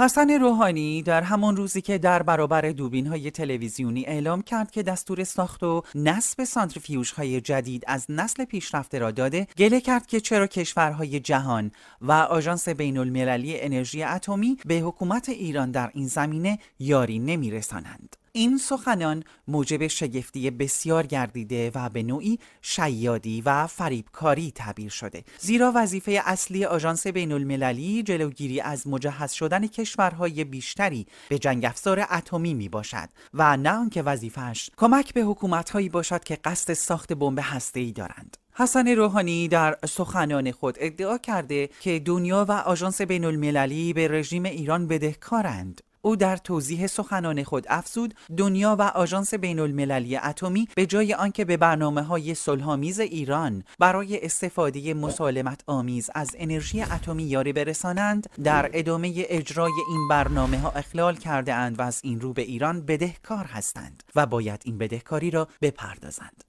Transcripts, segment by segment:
حسن روحانی در همان روزی که در برابر دوبین های تلویزیونی اعلام کرد که دستور ساخت و نصب سانتریفیوژهای های جدید از نسل پیشرفته را داده گله کرد که چرا کشورهای جهان و آژانس بین المللی انرژی اتمی به حکومت ایران در این زمینه یاری نمیرسانند این سخنان موجب شگفتی بسیار گردیده و به نوعی شیادی و فریبکاری تبیر شده زیرا وظیفه اصلی آژانس بین المللی جلوگیری از مجهز شدن کشورهای بیشتری به جنگ افزار اتمی می باشد و نه آنکه وظیفهش کمک به حکومتهایی باشد که قصد ساخت بمب ای دارند حسن روحانی در سخنان خود ادعا کرده که دنیا و آژانس بین المللی به رژیم ایران بدهکارند او در توضیح سخنان خود افزود دنیا و آژانس بین المللی اتمی به جای آنکه به برنامه های سلحامیز ایران برای استفاده مسالمت آمیز از انرژی اتمی یاری برسانند در ادامه اجرای این برنامه ها اخلال کرده اند و از این رو به ایران بدهکار هستند و باید این بدهکاری را بپردازند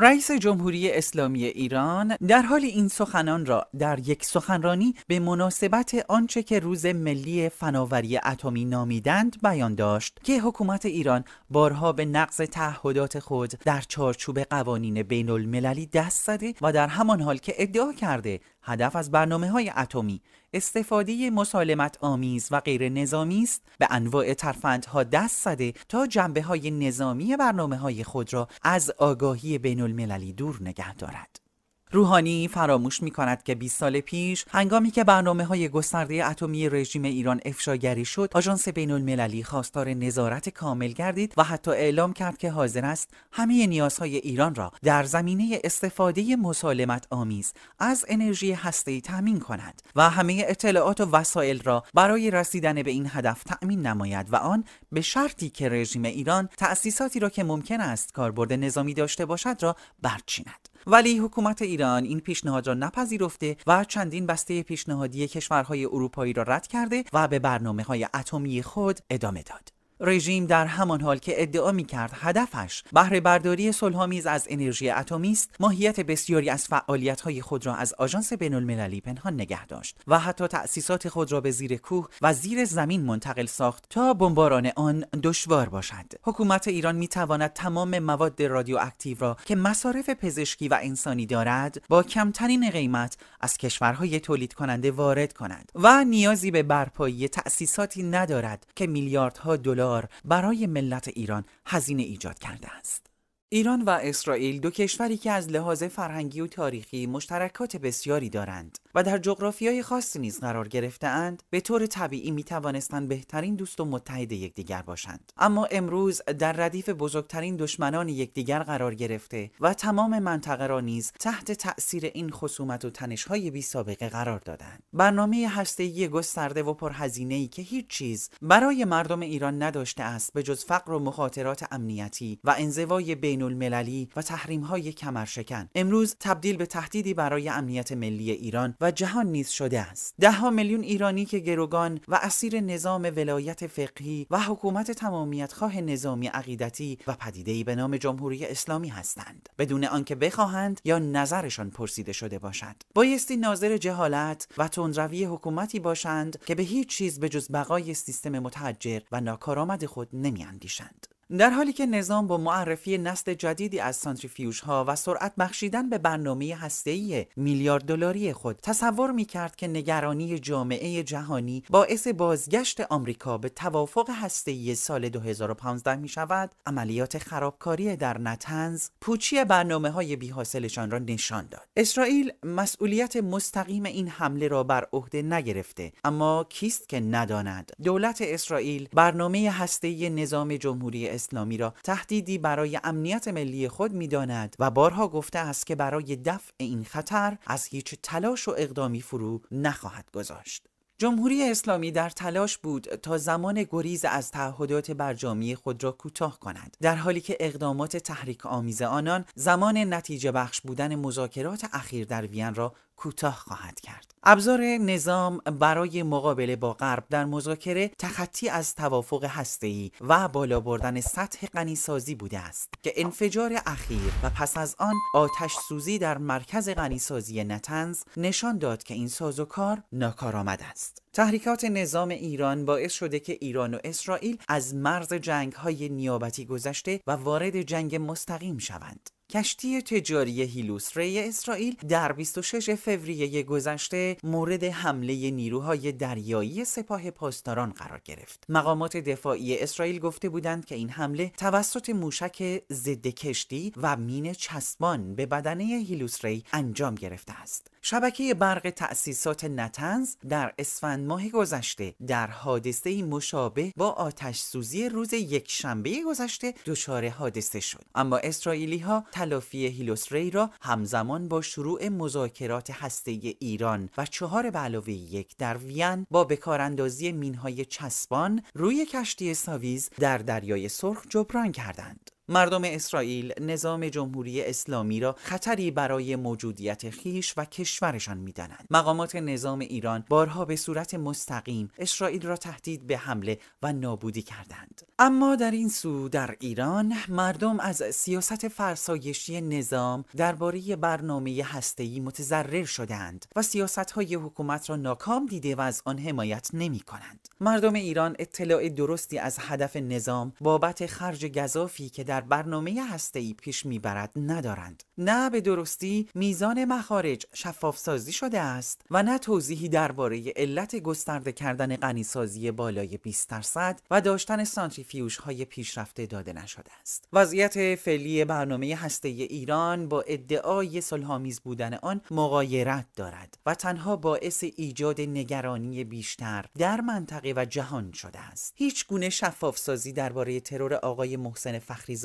رئیس جمهوری اسلامی ایران در حال این سخنان را در یک سخنرانی به مناسبت آنچه که روز ملی فناوری اتمی نامیدند بیان داشت که حکومت ایران بارها به نقض تعهدات خود در چارچوب قوانین بین المللی دست زده و در همان حال که ادعا کرده هدف از برنامه های اتمی استفاده مسالمت آمیز و غیر نظامی است به انواع ترفندها دست زده تا جنبه های نظامی برنامه های خود را از آگاهی بین المللی دور نگه دارد. روحانی فراموش می کند که 20 سال پیش هنگامی که برنامه های گسترده اتمی رژیم ایران افشاگری شد آژانس بین المللی خواستار نظارت کامل گردید و حتی اعلام کرد که حاضر است همه نیازهای ایران را در زمینه استفاده مسالمت آمیز از انرژی هسته‌ای تأمین کند و همه اطلاعات و وسایل را برای رسیدن به این هدف تأمین نماید و آن به شرطی که رژیم ایران تأسیساتی را که ممکن است کاربرد نظامی داشته باشد را برچیند ولی حکومت ایران این پیشنهاد را نپذیرفته و چندین بسته پیشنهادی کشورهای اروپایی را رد کرده و به برنامه های اتمی خود ادامه داد. رژیم در همان حال که ادعا می کرد هدفش بهره برداری صلحآمیز از انرژی اتمی است ماهیت بسیاری از فعالیت های خود را از آژانس بین المللی پنهان نگه داشت و حتی تأسیسات خود را به زیر کوه و زیر زمین منتقل ساخت تا بمباران آن دشوار باشد حکومت ایران می تواند تمام مواد رادیواکتیو را که مصارف پزشکی و انسانی دارد با کمترین قیمت از کشورهای تولید کننده وارد کند و نیازی به برپایی تأسیساتی ندارد که میلیاردها دلار برای ملت ایران هزینه ایجاد کرده است. ایران و اسرائیل دو کشوری که از لحاظ فرهنگی و تاریخی مشترکات بسیاری دارند و در جغرافیای خاصی نیز قرار گرفتهاند به طور طبیعی می توانستند بهترین دوست و متحد یکدیگر باشند اما امروز در ردیف بزرگترین دشمنان یکدیگر قرار گرفته و تمام منطقه را نیز تحت تاثیر این خصومت و تنش‌های بی سابقه قرار دادند برنامه هسته‌ای گسترده و پرهزینه‌ای که هیچ چیز برای مردم ایران نداشته است به جز فقر و مخاطرات امنیتی و انزوای بین المللی و تحریم‌های کمرشکن امروز تبدیل به تهدیدی برای امنیت ملی ایران و جهان نیز شده است دهها میلیون ایرانی که گروگان و اسیر نظام ولایت فقهی و حکومت تمامیت خواه نظامی عقیدتی و پدیده‌ای به نام جمهوری اسلامی هستند بدون آنکه بخواهند یا نظرشان پرسیده شده باشد بایستی ناظر جهالت و تندروی حکومتی باشند که به هیچ چیز به جز بقای سیستم متحجر و ناکارآمد خود نمیاندیشند در حالی که نظام با معرفی نسل جدیدی از سانتریفیوژها و سرعت بخشیدن به برنامه هسته‌ای میلیارد دلاری خود تصور میکرد که نگرانی جامعه جهانی باعث بازگشت آمریکا به توافق هسته‌ای سال 2015 می شود عملیات خرابکاری در نتنز پوچی برنامه های بی حاصلشان را نشان داد اسرائیل مسئولیت مستقیم این حمله را بر عهده نگرفته اما کیست که نداند دولت اسرائیل برنامه هسته‌ای نظام جمهوری اسلامی را تهدیدی برای امنیت ملی خود میداند و بارها گفته است که برای دفع این خطر از هیچ تلاش و اقدامی فرو نخواهد گذاشت جمهوری اسلامی در تلاش بود تا زمان گریز از تعهدات برجامی خود را کوتاه کند در حالی که اقدامات تحریک آمیز آنان زمان نتیجه بخش بودن مذاکرات اخیر در وین را کوتاه خواهد کرد ابزار نظام برای مقابله با غرب در مذاکره تخطی از توافق هسته‌ای و بالا بردن سطح غنیسازی بوده است که انفجار اخیر و پس از آن آتش سوزی در مرکز غنیسازی نتنز نشان داد که این سازوکار ناکارآمد است تحریکات نظام ایران باعث شده که ایران و اسرائیل از مرز جنگ های نیابتی گذشته و وارد جنگ مستقیم شوند کشتی تجاری هیلوسری اسرائیل در 26 فوریه گذشته مورد حمله نیروهای دریایی سپاه پاسداران قرار گرفت. مقامات دفاعی اسرائیل گفته بودند که این حمله توسط موشک ضد کشتی و مین چسبان به بدنه هیلوسری انجام گرفته است. شبکه برق تأسیسات نتنز در اسفند ماه گذشته در حادثه مشابه با آتش سوزی روز یک شنبه گذشته دچار حادثه شد اما اسرائیلی ها تلافی هیلوس ری را همزمان با شروع مذاکرات هسته ایران و چهار به علاوه یک در وین با بکاراندازی مینهای چسبان روی کشتی ساویز در دریای سرخ جبران کردند مردم اسرائیل نظام جمهوری اسلامی را خطری برای موجودیت خیش و کشورشان میدانند مقامات نظام ایران بارها به صورت مستقیم اسرائیل را تهدید به حمله و نابودی کردند اما در این سو در ایران مردم از سیاست فرسایشی نظام درباره برنامه هسته‌ای متضرر شدند و سیاست های حکومت را ناکام دیده و از آن حمایت نمی کنند. مردم ایران اطلاع درستی از هدف نظام بابت خرج گذافی که در در برنامه هسته‌ای پیش میبرد ندارند نه به درستی میزان مخارج شفافسازی شده است و نه توضیحی درباره علت گسترده کردن غنیسازی بالای 20 درصد و داشتن سانتریفیوژ های پیشرفته داده نشده است وضعیت فعلی برنامه هسته ایران با ادعای صلحآمیز بودن آن مغایرت دارد و تنها باعث ایجاد نگرانی بیشتر در منطقه و جهان شده است هیچ گونه شفافسازی درباره ترور آقای محسن فخری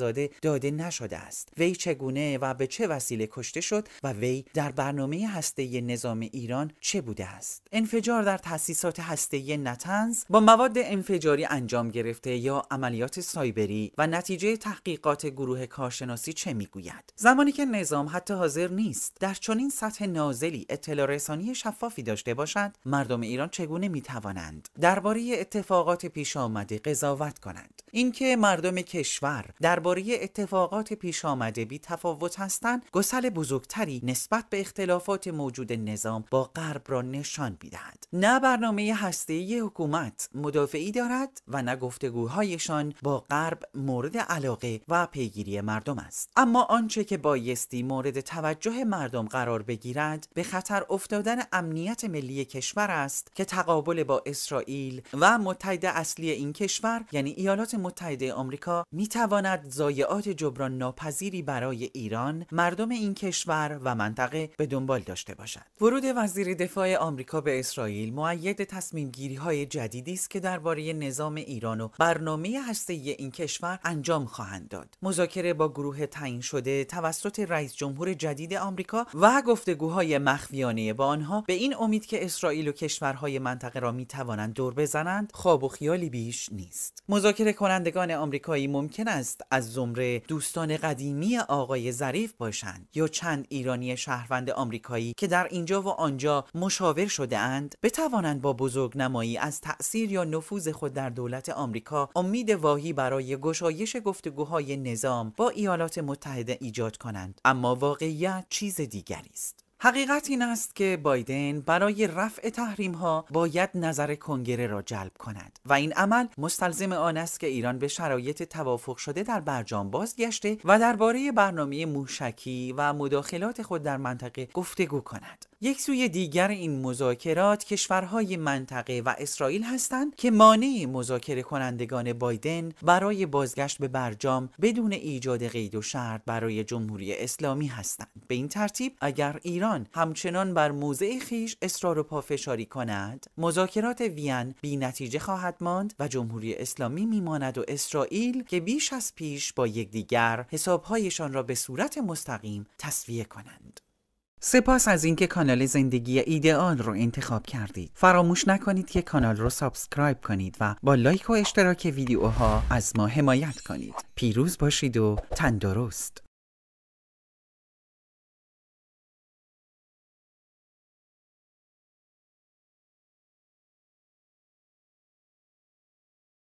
داده نشده است وی چگونه و به چه وسیله کشته شد و وی در برنامه هسته نظام ایران چه بوده است انفجار در تاسیسات هسته نتنز با مواد انفجاری انجام گرفته یا عملیات سایبری و نتیجه تحقیقات گروه کارشناسی چه میگوید زمانی که نظام حتی حاضر نیست در چنین سطح نازلی اطلاع رسانی شفافی داشته باشد مردم ایران چگونه میتوانند درباره اتفاقات پیش آمده قضاوت کنند اینکه مردم کشور درباره درباره اتفاقات پیش آمده بی تفاوت هستند گسل بزرگتری نسبت به اختلافات موجود نظام با غرب را نشان میدهد نه برنامه هسته حکومت مدافعی دارد و نه گفتگوهایشان با غرب مورد علاقه و پیگیری مردم است اما آنچه که بایستی مورد توجه مردم قرار بگیرد به خطر افتادن امنیت ملی کشور است که تقابل با اسرائیل و متحد اصلی این کشور یعنی ایالات متحده آمریکا میتواند ضایعات جبران ناپذیری برای ایران مردم این کشور و منطقه به دنبال داشته باشد ورود وزیر دفاع آمریکا به اسرائیل معید تصمیم های جدیدی است که درباره نظام ایران و برنامه هسته این کشور انجام خواهند داد مذاکره با گروه تعیین شده توسط رئیس جمهور جدید آمریکا و گفتگوهای مخفیانه با آنها به این امید که اسرائیل و کشورهای منطقه را می توانند دور بزنند خواب و خیالی بیش نیست مذاکره کنندگان آمریکایی ممکن است از زمره دوستان قدیمی آقای ظریف باشند یا چند ایرانی شهروند آمریکایی که در اینجا و آنجا مشاور شده اند بتوانند با بزرگنمایی از تأثیر یا نفوذ خود در دولت آمریکا امید واهی برای گشایش گفتگوهای نظام با ایالات متحده ایجاد کنند اما واقعیت چیز دیگری است حقیقت این است که بایدن برای رفع تحریم ها باید نظر کنگره را جلب کند و این عمل مستلزم آن است که ایران به شرایط توافق شده در برجام بازگشته و درباره برنامه موشکی و مداخلات خود در منطقه گفتگو کند یک سوی دیگر این مذاکرات کشورهای منطقه و اسرائیل هستند که مانع مذاکره کنندگان بایدن برای بازگشت به برجام بدون ایجاد قید و شرط برای جمهوری اسلامی هستند به این ترتیب اگر ایران همچنان بر موضع خیش اصرار و پافشاری کند مذاکرات وین بی نتیجه خواهد ماند و جمهوری اسلامی میماند و اسرائیل که بیش از پیش با یکدیگر حسابهایشان را به صورت مستقیم تصویه کنند سپاس از اینکه کانال زندگی ایدئال رو انتخاب کردید. فراموش نکنید که کانال رو سابسکرایب کنید و با لایک و اشتراک ویدیوها از ما حمایت کنید. پیروز باشید و تندرست.